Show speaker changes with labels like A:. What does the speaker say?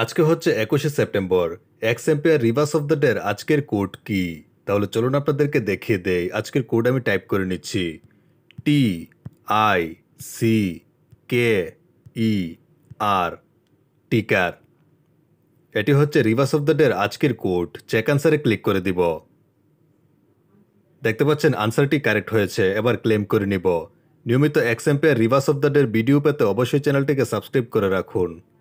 A: আজকে হচ্ছে একুশে September X Empire rebus of the ডের আজকের কোড কি তাহলে চলুন আপনাদেরকে দেখিয়ে দেই আজকের কোড আমি টাইপ করে নিচ্ছি টি আই সি কে ই আর টিকার এটি হচ্ছে রিভার্স অফ দ্য ডের আজকের কোড চেক আনসারে ক্লিক করে দিব দেখতে পাচ্ছেন আনসারটি কারেক্ট হয়েছে এবার ক্লেম করে নিব নিয়মিত X Empire rebus of the ডের ভিডিও পেতে অবশ্যই চ্যানেলটিকে সাবস্ক্রাইব করে রাখুন